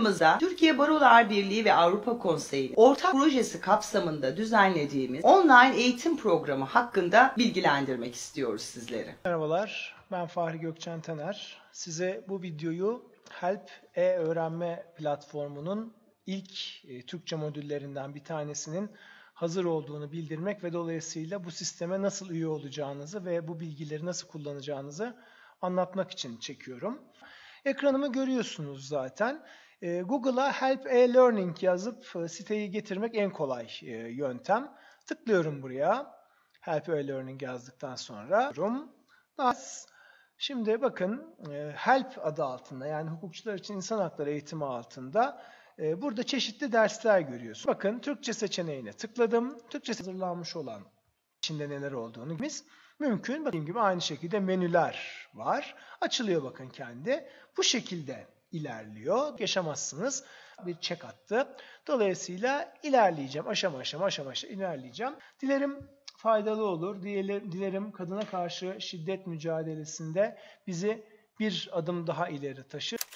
Yanımızda Türkiye Barolar Birliği ve Avrupa Konseyi ortak projesi kapsamında düzenlediğimiz online eğitim programı hakkında bilgilendirmek istiyoruz sizleri. Merhabalar, ben Fahri Gökçen Taner. Size bu videoyu Help e-öğrenme platformunun ilk e, Türkçe modüllerinden bir tanesinin hazır olduğunu bildirmek ve dolayısıyla bu sisteme nasıl üye olacağınızı ve bu bilgileri nasıl kullanacağınızı anlatmak için çekiyorum. Ekranımı görüyorsunuz zaten. Ee, Google'a Help e-Learning yazıp e, siteyi getirmek en kolay e, yöntem. Tıklıyorum buraya. Help e-Learning yazdıktan sonra. Şimdi bakın e, Help adı altında yani hukukçular için insan hakları eğitimi altında burada çeşitli dersler görüyorsun. Bakın Türkçe seçeneğine tıkladım. Türkçe hazırlanmış olan içinde neler olduğunu biz mümkün. Bakın gibi aynı şekilde menüler var. Açılıyor bakın kendi. Bu şekilde ilerliyor. Yaşamazsınız. Bir çek attı. Dolayısıyla ilerleyeceğim. Aşama aşama aşama aşama ilerleyeceğim. Dilerim faydalı olur. Dilerim kadına karşı şiddet mücadelesinde bizi bir adım daha ileri taşır.